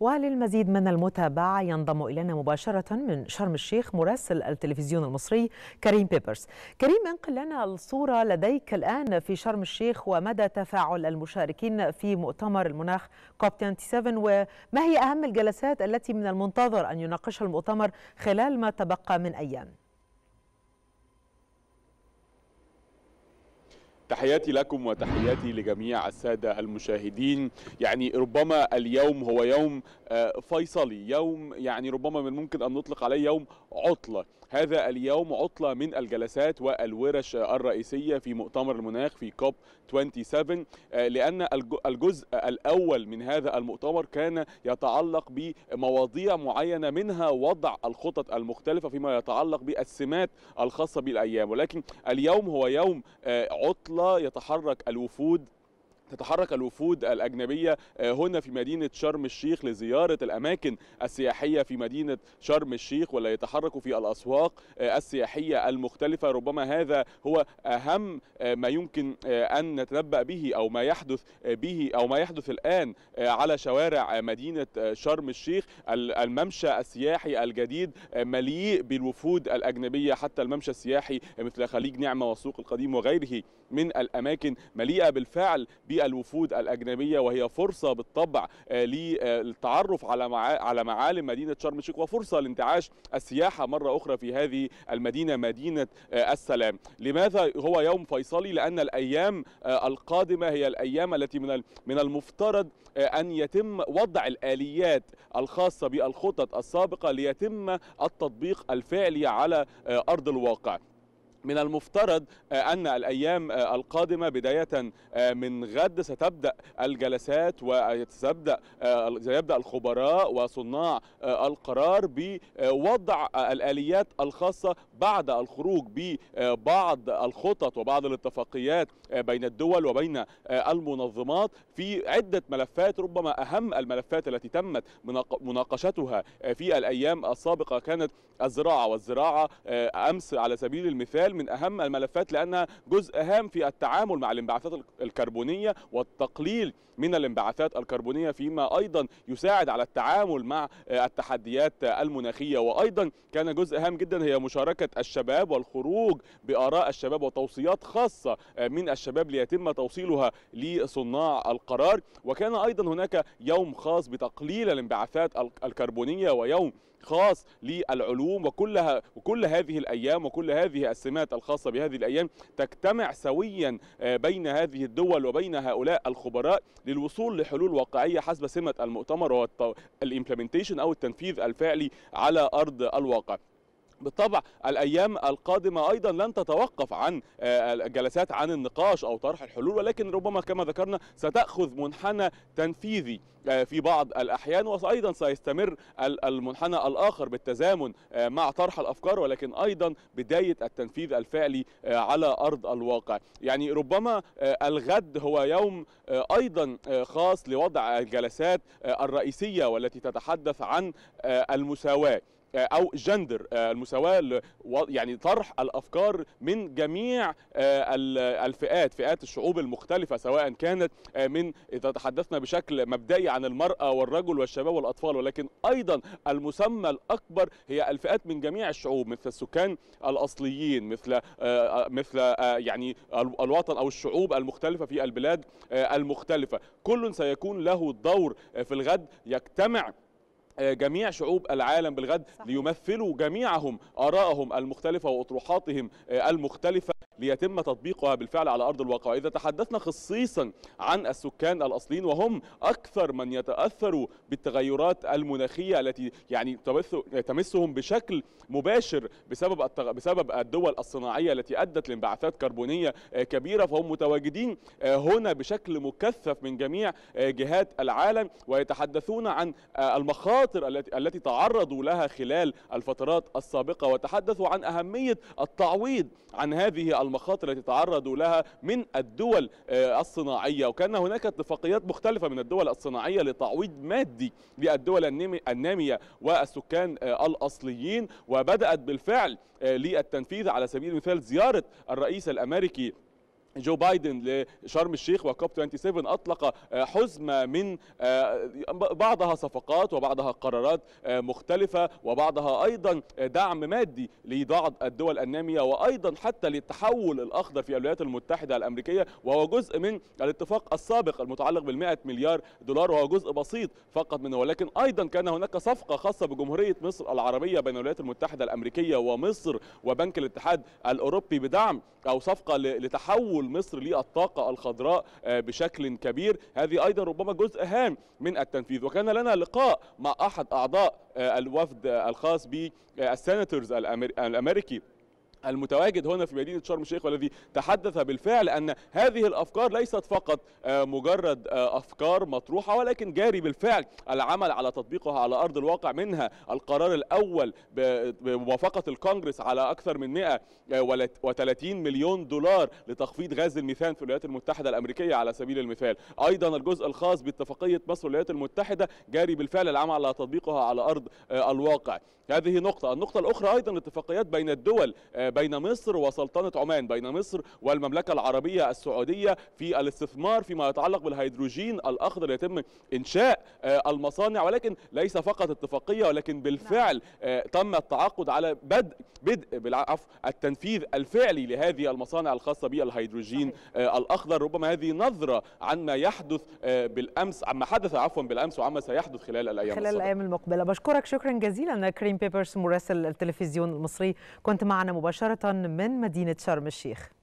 وللمزيد من المتابعة ينضم إلينا مباشرة من شرم الشيخ مراسل التلفزيون المصري كريم بيبرس كريم انقل لنا الصورة لديك الآن في شرم الشيخ ومدى تفاعل المشاركين في مؤتمر المناخ كوب 27 وما هي أهم الجلسات التي من المنتظر أن يناقشها المؤتمر خلال ما تبقى من أيام تحياتي لكم وتحياتي لجميع السادة المشاهدين يعني ربما اليوم هو يوم آه، فيصلي يوم يعني ربما من الممكن أن نطلق عليه يوم عطلة هذا اليوم عطلة من الجلسات والورش الرئيسية في مؤتمر المناخ في كوب 27 آه، لأن الجزء الأول من هذا المؤتمر كان يتعلق بمواضيع معينة منها وضع الخطط المختلفة فيما يتعلق بالسمات الخاصة بالأيام ولكن اليوم هو يوم آه، عطلة يتحرك الوفود تتحرك الوفود الأجنبية آه، هنا في مدينة شرم الشيخ لزيارة الأماكن السياحية في مدينة شرم الشيخ ولا يتحركوا في الأسواق آه، السياحية المختلفة ربما هذا هو أهم آه، ما يمكن أن نتنبأ به أو ما يحدث به أو ما يحدث الآن على شوارع مدينة شرم الشيخ الممشى السياحي الجديد مليء بالوفود الأجنبية حتى الممشى السياحي مثل خليج نعمة والسوق القديم وغيره من الأماكن مليئة بالفعل بالوفود الأجنبية وهي فرصة بالطبع آه، آه، للتعرف على على معالم مدينة شرم الشيخ وفرصة لانتعاش السياحة مرة أخرى في هذه المدينة مدينة آه، السلام لماذا هو يوم فيصلي لأن الأيام القادمة هي الأيام التي من من المفترض أن يتم وضع الآليات الخاصة بالخطط السابقة ليتم التطبيق الفعلي على أرض الواقع من المفترض آه، أن الأيام آه، القادمة بداية آه، من غد ستبدأ الجلسات وسيبدأ سيبدأ الخبراء وصناع القرار بوضع الآليات الخاصة بعد الخروج ببعض الخطط وبعض الاتفاقيات بين الدول وبين المنظمات في عدة ملفات ربما أهم الملفات التي تمت مناقشتها في الأيام السابقة كانت الزراعة والزراعة أمس على سبيل المثال من أهم الملفات لأنها جزء هام في التعامل مع الانبعاثات الكربونية والتقليل من الانبعاثات الكربونية فيما أيضا يساعد على التعامل مع آه، التحديات المناخية وأيضا كان جزء هام جدا هي مشاركة الشباب والخروج بآراء الشباب وتوصيات خاصة آه، من الشباب ليتم توصيلها لصناع القرار وكان أيضا هناك يوم خاص بتقليل الانبعاثات الكربونية ويوم خاص للعلوم وكلها وكل هذه الايام وكل هذه السمات الخاصه بهذه الايام تجتمع سويا آه، بين هذه الدول وبين هؤلاء الخبراء للوصول لحلول واقعيه حسب سمه المؤتمر والامبلمنتيشن او التنفيذ الفعلي على ارض الواقع بالطبع الايام القادمه ايضا لن تتوقف عن آه، الجلسات عن النقاش او طرح الحلول ولكن ربما كما ذكرنا ستاخذ منحنى تنفيذي آه، في بعض الاحيان وايضا سيستمر المنحنى الاخر بالتزامن آه، مع طرح الافكار ولكن ايضا بدايه التنفيذ الفعلي على ارض الواقع يعني ربما الغد هو يوم ايضا خاص لوضع الجلسات الرئيسيه والتي تتحدث عن المساواه آه، او جندر آه، المساواه يعني طرح الافكار من جميع آه، الفئات فئات الشعوب المختلفه سواء كانت من اذا تحدثنا بشكل مبدئي عن المراه والرجل والشباب والاطفال ولكن ايضا المسمى الاكبر هي الفئات من جميع الشعوب مثل السكان الاصليين مثل مثل يعني الوطن او الشعوب المختلفه في البلاد المختلفه كل سيكون له دور في الغد يجتمع آه، جميع شعوب العالم بالغد ليمثلوا جميعهم آرائهم المختلفة وأطروحاتهم آه، المختلفة ليتم تطبيقها بالفعل على أرض الواقع إذا تحدثنا خصيصا عن السكان الأصليين وهم أكثر من يتأثروا بالتغيرات المناخية التي يعني تمسهم بشكل مباشر بسبب التغ... بسبب الدول الصناعية التي أدت لانبعاثات كربونية آه، كبيرة فهم متواجدين آه، هنا بشكل مكثف من جميع آه، جهات العالم ويتحدثون عن المخاطر التي التي تعرضوا لها خلال الفترات السابقة وتحدثوا عن أهمية التعويض عن هذه المخاطر التي تعرضوا لها من الدول آه، الصناعية وكان هناك اتفاقيات مختلفة من الدول الصناعية لتعويض مادي للدول النامية والسكان آه، الأصليين وبدأت بالفعل آه، للتنفيذ على سبيل المثال زيارة الرئيس الأمريكي جو بايدن لشرم الشيخ وكوب 27 اطلق آه، حزمه من آه، بعضها صفقات وبعضها قرارات آه، مختلفه وبعضها ايضا دعم مادي لبعض الدول الناميه وايضا حتى للتحول الاخضر في الولايات المتحده الامريكيه وهو جزء من الاتفاق السابق المتعلق بال100 مليار دولار وهو جزء بسيط فقط منه ولكن ايضا كان هناك صفقه خاصه بجمهوريه مصر العربيه بين الولايات المتحده الامريكيه ومصر وبنك الاتحاد الاوروبي بدعم او صفقه لتحول يصل مصر للطاقة الخضراء آه، بشكل كبير هذه أيضا ربما جزء هام من التنفيذ وكان لنا لقاء مع أحد أعضاء آه، الوفد الخاص بالسيناتورز آه، الأمريكي المتواجد هنا في مدينه شرم الشيخ والذي تحدث بالفعل ان هذه الافكار ليست فقط آه، مجرد آه، افكار مطروحه ولكن جاري بالفعل العمل على تطبيقها على ارض الواقع منها القرار الاول بموافقه الكونجرس على اكثر من 130 آه، مليون دولار لتخفيض غاز الميثان في الولايات المتحده الامريكيه على سبيل المثال ايضا الجزء الخاص باتفاقيه مصر والولايات المتحده جاري بالفعل العمل على تطبيقها على ارض الواقع هذه نقطه النقطه الاخرى ايضا الاتفاقيات بين الدول بين مصر وسلطنة عمان بين مصر والمملكة العربية السعودية في الاستثمار فيما يتعلق بالهيدروجين الأخضر يتم إنشاء آه، المصانع ولكن ليس فقط اتفاقية ولكن بالفعل نعم. آه، تم التعاقد على بدء بدء بالعفو التنفيذ الفعلي لهذه المصانع الخاصة بالهيدروجين آه، الأخضر ربما هذه نظرة عن ما يحدث بالأمس عما حدث عفوا بالأمس وعما سيحدث خلال الأيام خلال الأيام المقبلة بشكرك شكرا جزيلا كريم بيبرس مراسل التلفزيون المصري كنت معنا مباشرة مباشرة من مدينة شرم الشيخ